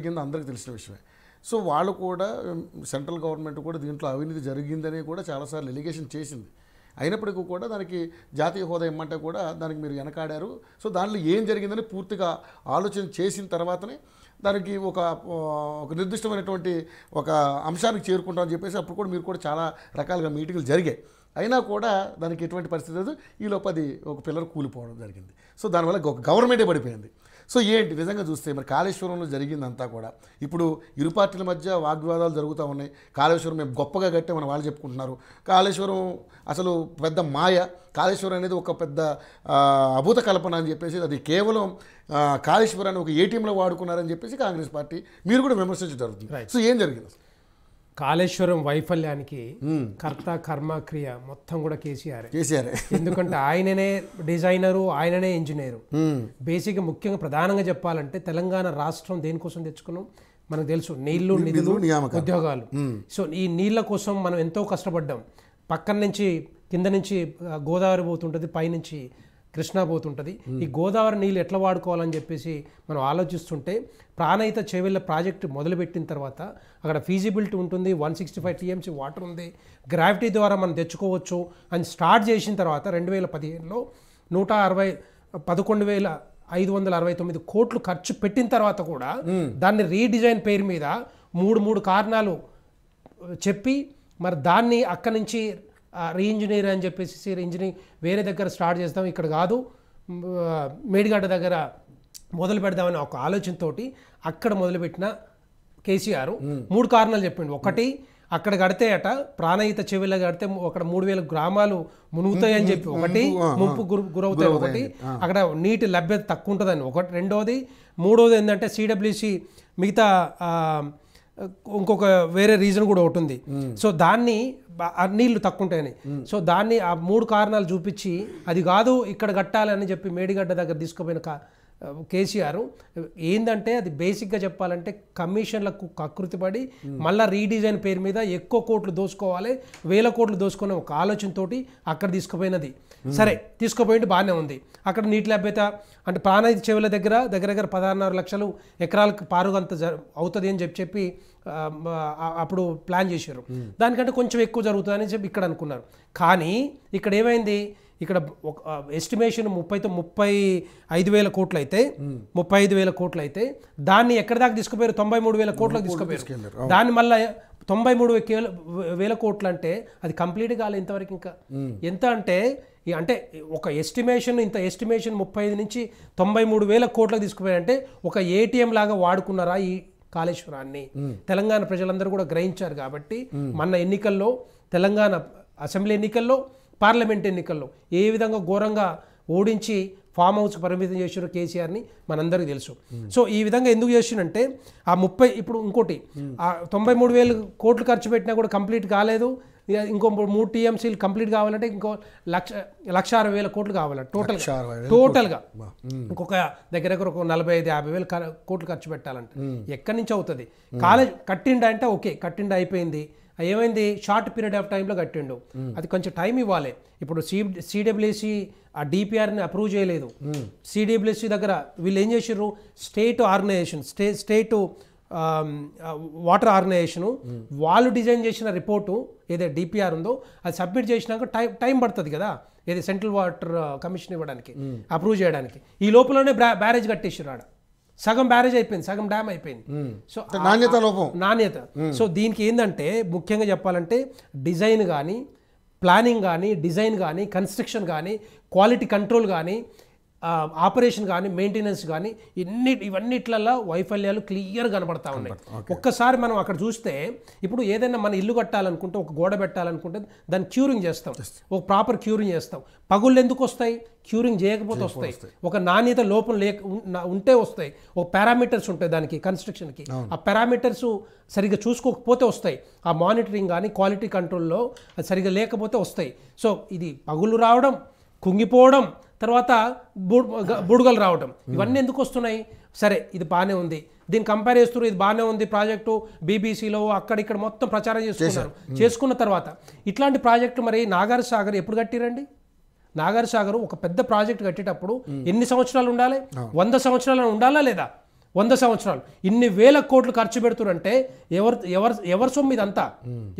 జరిగింది అందరికీ తెలిసిన విషయమే సో వాళ్ళు కూడా సెంట్రల్ గవర్నమెంట్ కూడా దీంట్లో అవినీతి జరిగిందని కూడా చాలాసార్లు ఎలిగేషన్ చేసింది అయినప్పటికీ కూడా దానికి జాతీయ హోదా ఇమ్మంటే కూడా దానికి మీరు వెనకాడారు సో దానిలో ఏం జరిగిందని పూర్తిగా ఆలోచన చేసిన తర్వాతనే దానికి ఒక ఒక నిర్దిష్టమైనటువంటి ఒక అంశానికి చేరుకుంటామని చెప్పేసి అప్పుడు కూడా మీరు కూడా చాలా రకాలుగా మీటింగ్లు జరిగాయి అయినా కూడా దానికి ఎటువంటి పరిస్థితి లేదు ఈ లోపది ఒక పిల్లలు కూలిపోవడం జరిగింది సో దానివల్ల గవర్నమెంటే పడిపోయింది సో ఏంటి నిజంగా చూస్తే మరి కాళేశ్వరంలో జరిగిందంతా కూడా ఇప్పుడు ఇరు పార్టీల మధ్య వాగ్వివాదాలు జరుగుతూ ఉన్నాయి కాళేశ్వరం మేము గొప్పగా కట్టే మన వాళ్ళు చెప్పుకుంటున్నారు కాళేశ్వరం అసలు పెద్ద మాయ కాళేశ్వరం అనేది ఒక పెద్ద అభూత కల్పన అని చెప్పేసి అది కేవలం కాళేశ్వరాన్ని ఒక ఏటీఎంలో వాడుకున్నారని చెప్పేసి కాంగ్రెస్ పార్టీ మీరు కూడా విమర్శించడం జరుగుతుంది సో ఏం జరిగింది కాళేశ్వరం వైఫల్యానికి కర్త కర్మ క్రియ మొత్తం కూడా కేసీఆర్ కేసీఆర్ ఎందుకంటే ఆయననే డిజైనరు ఆయననే ఇంజనీరు బేసిక్ ముఖ్యంగా ప్రధానంగా చెప్పాలంటే తెలంగాణ రాష్ట్రం దేనికోసం తెచ్చుకున్నాం మనకు తెలుసు నీళ్లు నిధులు ఉద్యోగాలు సో ఈ నీళ్ల కోసం మనం ఎంతో కష్టపడ్డాం పక్కన నుంచి కింద నుంచి గోదావరి పోతుంటుంది పైనుంచి కృష్ణా పోతుంటుంది ఈ గోదావరి నీళ్ళు ఎట్లా వాడుకోవాలని చెప్పేసి మనం ఆలోచిస్తుంటే ప్రాణయిత చేవెళ్ళ ప్రాజెక్టు మొదలుపెట్టిన తర్వాత అక్కడ ఫీజిబిలిటీ ఉంటుంది one sixty five TMC water ఉంది గ్రావిటీ ద్వారా మనం తెచ్చుకోవచ్చు అని స్టార్ట్ చేసిన తర్వాత రెండు వేల పదిహేనులో నూట అరవై పదకొండు వేల ఐదు వందల అరవై తొమ్మిది కోట్లు ఖర్చు పెట్టిన తర్వాత కూడా దాన్ని రీడిజైన్ పేరు మీద మూడు మూడు కారణాలు చెప్పి మరి దాన్ని అక్కడి నుంచి రీఇంజనీర్ అని చెప్పేసి ఇంజనీర్ వేరే దగ్గర స్టార్ట్ చేస్తాం ఇక్కడ కాదు మేడిగడ్డ దగ్గర మొదలు పెడదామని ఒక ఆలోచనతో అక్కడ మొదలుపెట్టిన కేసీఆర్ మూడు కారణాలు చెప్పిండు ఒకటి అక్కడ కడితే అట ప్రాణహిత చెవిలో కడితే అక్కడ మూడు వేల గ్రామాలు మునుగుతాయని చెప్పి ఒకటి ముంపు గురవుతాయి ఒకటి అక్కడ నీటి లభ్యత తక్కువ ఉంటుందని ఒకటి రెండోది మూడోది ఏంటంటే సిడబ్ల్యూసి మిగతా ఇంకొక వేరే రీజన్ కూడా ఒకటి ఉంది సో hmm. దాన్ని నీళ్లు తక్కువ ఉంటాయని సో hmm. దాన్ని ఆ మూడు కారణాలు చూపించి అది కాదు ఇక్కడ కట్టాలని చెప్పి మేడిగడ్డ దగ్గర తీసుకుపోయిన కేసీఆర్ ఏంటంటే అది బేసిక్గా చెప్పాలంటే కమిషన్లకు కకృతి పడి మళ్ళీ రీడిజైన్ పేరు మీద ఎక్కువ కోట్లు దోసుకోవాలి వేల కోట్లు దోసుకునే ఒక ఆలోచనతోటి అక్కడ తీసుకుపోయినది సరే తీసుకుపోయింది బాగానే ఉంది అక్కడ నీటి లభ్యత అంటే ప్రాణాది చెవుల దగ్గర దగ్గర దగ్గర పదహారున్నర లక్షలు ఎకరాలకు పారుగంత అవుతుంది అని చెప్పి చెప్పి అప్పుడు ప్లాన్ చేశారు దానికంటే కొంచెం ఎక్కువ జరుగుతుందని చెప్పి ఇక్కడ అనుకున్నారు కానీ ఇక్కడ ఏమైంది ఇక్కడ ఒక ఎస్టిమేషన్ ముప్పైతో ముప్పై ఐదు వేల కోట్లు అయితే ముప్పై ఐదు వేల కోట్లు అయితే దాన్ని ఎక్కడ దాకా తీసుకుపోయారు తొంభై మూడు వేల కోట్లకు తీసుకుపోయారు దాన్ని మళ్ళీ తొంభై మూడు వేల కోట్లు అంటే అది కంప్లీట్ కాలే ఇంతవరకు ఇంకా ఎంత అంటే అంటే ఒక ఎస్టిమేషన్ ఇంత ఎస్టిమేషన్ ముప్పై ఐదు నుంచి తొంభై మూడు వేల కోట్లకు తీసుకుపోయారంటే ఒక ఏటీఎం లాగా వాడుకున్నారా ఈ కాళేశ్వరాన్ని తెలంగాణ ప్రజలందరూ కూడా గ్రహించారు కాబట్టి మన ఎన్నికల్లో తెలంగాణ అసెంబ్లీ ఎన్నికల్లో పార్లమెంట్ ఎన్నికల్లో ఏ విధంగా ఘోరంగా ఓడించి ఫామ్ హౌస్కి పరిమితం చేసిన కేసీఆర్ని మనందరికీ తెలుసు సో ఈ విధంగా ఎందుకు చేసినంటే ఆ ముప్పై ఇప్పుడు ఇంకోటి ఆ తొంభై మూడు వేలు కోట్లు ఖర్చు పెట్టినా కూడా కంప్లీట్ కాలేదు ఇంకో మూడు టీఎంసీలు కంప్లీట్ కావాలంటే ఇంకో లక్ష లక్ష అరవై వేల కోట్లు కావాలి టోటల్ టోటల్గా ఇంకొక దగ్గర దగ్గర ఒక నలభై ఐదు యాభై వేలు కోట్లు ఖర్చు పెట్టాలంటే ఎక్కడి నుంచి అవుతుంది కాలేజ్ కట్టిండ అంటే ఓకే కట్టిండ అయిపోయింది ఏమైంది షార్ట్ పీరియడ్ ఆఫ్ టైంలో కట్టిండు అది కొంచెం టైం ఇవ్వాలి ఇప్పుడు సి సిడబ్ల్యూసి ఆ డిపిఆర్ని అప్రూవ్ చేయలేదు సిడబ్ల్యూసి దగ్గర వీళ్ళు ఏం చేసారు state organization stay state water organization వాళ్ళు డిజైన్ చేసిన రిపోర్టు ఏదైతే డిపిఆర్ ఉందో అది సబ్మిట్ చేసినాక టైం టైం పడుతుంది కదా ఏది సెంట్రల్ వాటర్ కమిషన్ ఇవ్వడానికి అప్రూవ్ చేయడానికి ఈ లోపలనే బ్యారేజ్ కట్టేసారు ఆడ సగం బ్యారేజ్ అయిపోయింది సగం డ్యామ్ అయిపోయింది సో నాణ్యత లోపం నాణ్యత సో దీనికి ఏంటంటే ముఖ్యంగా చెప్పాలంటే డిజైన్ కానీ ప్లానింగ్ కానీ డిజైన్ కానీ కన్స్ట్రక్షన్ కానీ క్వాలిటీ కంట్రోల్ కానీ ఆపరేషన్ కానీ మెయింటెనెన్స్ కానీ ఇన్ని ఇవన్నిట్లలో వైఫల్యాలు క్లియర్ కనబడతా ఉన్నాయి ఒక్కసారి మనం అక్కడ చూస్తే ఇప్పుడు ఏదైనా మన ఇల్లు కట్టాలనుకుంటే ఒక గోడ పెట్టాలనుకుంటే దాన్ని క్యూరింగ్ చేస్తాం ఒక ప్రాపర్ క్యూరింగ్ చేస్తాం పగుళ్ళు ఎందుకు వస్తాయి క్యూరింగ్ చేయకపోతే వస్తాయి ఒక నాణ్యత లోపం లేక ఉంటే వస్తాయి ఒక పారామీటర్స్ ఉంటాయి దానికి కన్స్ట్రక్షన్కి ఆ పారామీటర్స్ సరిగ్గా చూసుకోకపోతే వస్తాయి ఆ మానిటరింగ్ కానీ క్వాలిటీ కంట్రోల్లో అది సరిగ్గా లేకపోతే వస్తాయి సో ఇది పగులు రావడం కుంగిపోవడం తర్వాత బూడుగలు రావడం ఇవన్నీ ఎందుకు వస్తున్నాయి సరే ఇది బాగానే ఉంది దీన్ని కంపేర్ చేస్తున్నారు ఇది బాగానే ఉంది ప్రాజెక్టు బీబీసీలో అక్కడిక్కడ మొత్తం ప్రచారం చేసుకున్నారు చేసుకున్న తర్వాత ఇట్లాంటి ప్రాజెక్టు మరి నాగార్ సాగర్ ఎప్పుడు కట్టిరండి నాగార్ సాగర్ ఒక పెద్ద ప్రాజెక్ట్ కట్టేటప్పుడు ఎన్ని సంవత్సరాలు ఉండాలి వంద సంవత్సరాలు ఉండాలా లేదా వంద సంవత్సరాలు ఇన్ని వేల కోట్లు ఖర్చు పెడుతురంటే ఎవరు ఎవరు ఎవరి సొమ్ము ఇదంతా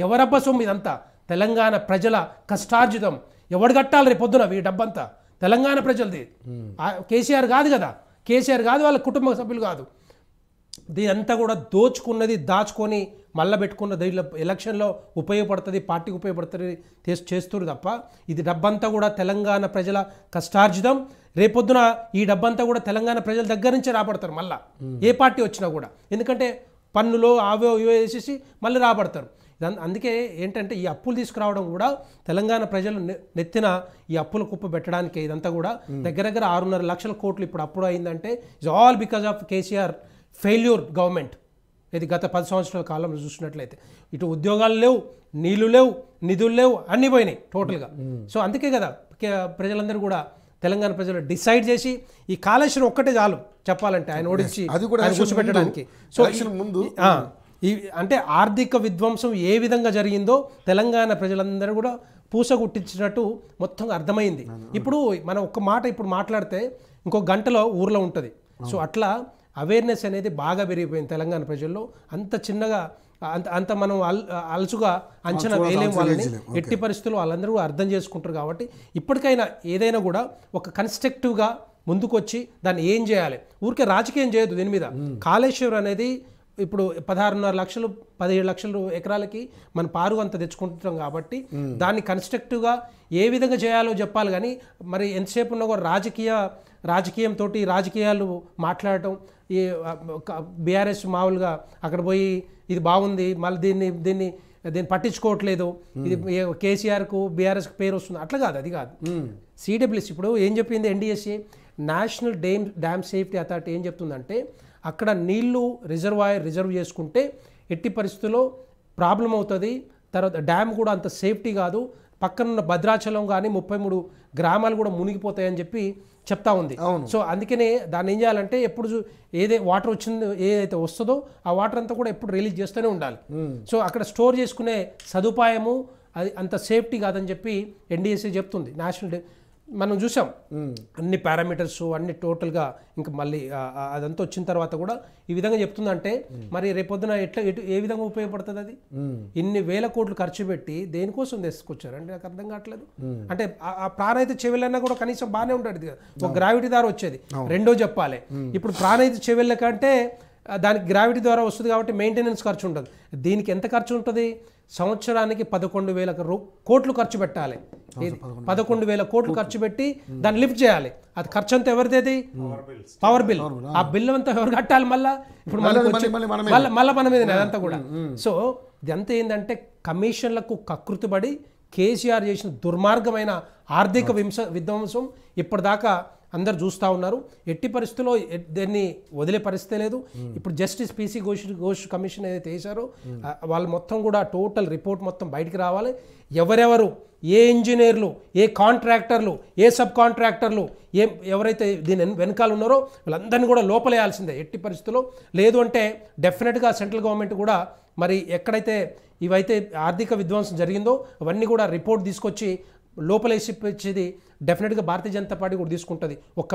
ఎవరబ్బ సొమ్ము ఇదంతా తెలంగాణ ప్రజల కష్టార్జితం ఎవడు కట్టాలి రేపు పొద్దున ఈ డబ్బంతా తెలంగాణ ప్రజలది కేసీఆర్ కాదు కదా కేసీఆర్ కాదు వాళ్ళ కుటుంబ సభ్యులు కాదు దీనంతా కూడా దోచుకున్నది దాచుకొని మళ్ళా పెట్టుకున్న దీంట్లో ఎలక్షన్లో ఉపయోగపడుతుంది పార్టీకి ఉపయోగపడుతుంది చేస్తున్నారు తప్ప ఇది డబ్బంతా కూడా తెలంగాణ ప్రజల కష్టార్జితం రేపొద్దున ఈ డబ్బంతా కూడా తెలంగాణ ప్రజల దగ్గర నుంచే రాబడతారు మళ్ళీ ఏ పార్టీ వచ్చినా కూడా ఎందుకంటే పన్నులో అవే ఇవో వేసేసి మళ్ళీ రాబడతారు అందుకే ఏంటంటే ఈ అప్పులు తీసుకురావడం కూడా తెలంగాణ ప్రజలు నెత్తిన ఈ అప్పుల కుప్ప పెట్టడానికి ఇదంతా కూడా దగ్గర దగ్గర ఆరున్నర లక్షల కోట్లు ఇప్పుడు అప్పుడు అయిందంటే it's all because of KCR failure government ఇది గత పది సంవత్సరాల కాలంలో చూసినట్లయితే ఇటు ఉద్యోగాలు లేవు నీళ్లు లేవు నిధులు లేవు అన్నీ పోయినాయి టోటల్గా సో అందుకే కదా ప్రజలందరూ కూడా తెలంగాణ ప్రజలు డిసైడ్ చేసి ఈ కాళేశ్వరం ఒక్కటే చాలు చెప్పాలంటే ఆయన ఓడించి అది కూడా కూర్చోబెట్టడానికి సో ముందు ఈ అంటే ఆర్థిక విధ్వంసం ఏ విధంగా జరిగిందో తెలంగాణ ప్రజలందరూ కూడా పూసగుట్టించినట్టు మొత్తం అర్థమైంది ఇప్పుడు మనం ఒక్క మాట ఇప్పుడు మాట్లాడితే ఇంకో గంటలో ఊర్లో ఉంటుంది సో అట్లా అవేర్నెస్ అనేది బాగా పెరిగిపోయింది తెలంగాణ ప్రజల్లో అంత చిన్నగా అంత అంత మనం అల్ అలసుగా అంచనా వేయలేము వాళ్ళని ఎట్టి పరిస్థితులు వాళ్ళందరూ కూడా అర్థం చేసుకుంటారు కాబట్టి ఇప్పటికైనా ఏదైనా కూడా ఒక కన్స్ట్రక్టివ్గా ముందుకొచ్చి దాన్ని ఏం చేయాలి ఊరికే రాజకీయం చేయదు దీని మీద కాళేశ్వరం అనేది ఇప్పుడు పదహారున్నర లక్షలు పదిహేడు లక్షలు ఎకరాలకి మన పారు అంత తెచ్చుకుంటున్నాం కాబట్టి దాన్ని కన్స్ట్రక్టివ్గా ఏ విధంగా చేయాలో చెప్పాలి కానీ మరి ఎంతసేపు ఉన్నా కూడా రాజకీయ రాజకీయంతో రాజకీయాలు మాట్లాడటం ఈ బీఆర్ఎస్ మామూలుగా అక్కడ పోయి ఇది బాగుంది మళ్ళీ దీన్ని దీన్ని దీన్ని పట్టించుకోవట్లేదు ఇది కేసీఆర్కు బీఆర్ఎస్కి పేరు వస్తుంది అట్లా కాదు అది కాదు సిడబ్ల్యూసి ఇప్పుడు ఏం చెప్పింది NDSC national dam dam safety authority ఏం చెప్తుందంటే అక్కడ నీళ్లు రిజర్వాయర్ రిజర్వ్ చేసుకుంటే ఎట్టి పరిస్థితుల్లో ప్రాబ్లం అవుతుంది తర్వాత డ్యామ్ కూడా అంత సేఫ్టీ కాదు ఉన్న భద్రాచలం కానీ ముప్పై మూడు గ్రామాలు కూడా మునిగిపోతాయని చెప్పి చెప్తా ఉంది సో అందుకనే దాన్ని ఏం చేయాలంటే ఎప్పుడు ఏదే వాటర్ వచ్చిందో ఏదైతే వస్తుందో ఆ వాటర్ అంతా కూడా ఎప్పుడు రిలీజ్ చేస్తూనే ఉండాలి సో అక్కడ స్టోర్ చేసుకునే సదుపాయము అది అంత సేఫ్టీ కాదని చెప్పి ఎన్డీఎస్ఏ చెప్తుంది నేషనల్ మనం చూసాం అన్ని పారామీటర్స్ అన్ని టోటల్గా ఇంకా మళ్ళీ అదంతా వచ్చిన తర్వాత కూడా ఈ విధంగా చెప్తుందంటే మరి రేపొద్దున ఎట్లా ఎటు ఏ విధంగా ఉపయోగపడుతుంది అది ఇన్ని వేల కోట్లు ఖర్చు పెట్టి దేనికోసం తీసుకొచ్చారు అంటే నాకు అర్థం కావట్లేదు అంటే ఆ ప్రాణహిత అయితే చెవిలన్నా కూడా కనీసం బాగానే ఉంటాడు ఒక గ్రావిటీ దారి వచ్చేది రెండో చెప్పాలి ఇప్పుడు ప్రాణహిత అయితే చెవిళ్ళ కంటే దానికి గ్రావిటీ ద్వారా వస్తుంది కాబట్టి మెయింటెనెన్స్ ఖర్చు ఉంటుంది దీనికి ఎంత ఖర్చు ఉంటుంది సంవత్సరానికి పదకొండు వేల కోట్లు ఖర్చు పెట్టాలి పదకొండు వేల కోట్లు ఖర్చు పెట్టి దాన్ని లిఫ్ట్ చేయాలి అది ఖర్చు అంతా ఎవరిదేది పవర్ బిల్ ఆ బిల్ అంతా ఎవరు కట్టాలి మళ్ళా ఇప్పుడు మళ్ళీ మళ్ళీ మన మీద అదంతా కూడా సో ఇదంతా ఏంటంటే కమిషన్లకు కకృతిపడి కేసీఆర్ చేసిన దుర్మార్గమైన ఆర్థిక వింస విధ్వంసం ఇప్పటిదాకా అందరు చూస్తూ ఉన్నారు ఎట్టి పరిస్థితుల్లో దాన్ని వదిలే పరిస్థితే లేదు ఇప్పుడు justice PC Ghosh Ghosh commission ఏదైతే వేశారో వాళ్ళు మొత్తం కూడా టోటల్ రిపోర్ట్ మొత్తం బయటికి రావాలి ఎవరెవరు ఏ ఇంజనీర్లు ఏ కాంట్రాక్టర్లు ఏ సబ్ కాంట్రాక్టర్లు ఏ ఎవరైతే దీని వెనకాల ఉన్నారో వాళ్ళందరినీ కూడా లోపలేయాల్సిందే ఎట్టి పరిస్థితుల్లో లేదు అంటే డెఫినెట్గా సెంట్రల్ గవర్నమెంట్ కూడా మరి ఎక్కడైతే ఇవైతే ఆర్థిక విధ్వంసం జరిగిందో అవన్నీ కూడా రిపోర్ట్ తీసుకొచ్చి లోపలేసి ఇచ్చేది డెఫినెట్గా భారతీయ జనతా పార్టీ కూడా తీసుకుంటుంది ఒక్క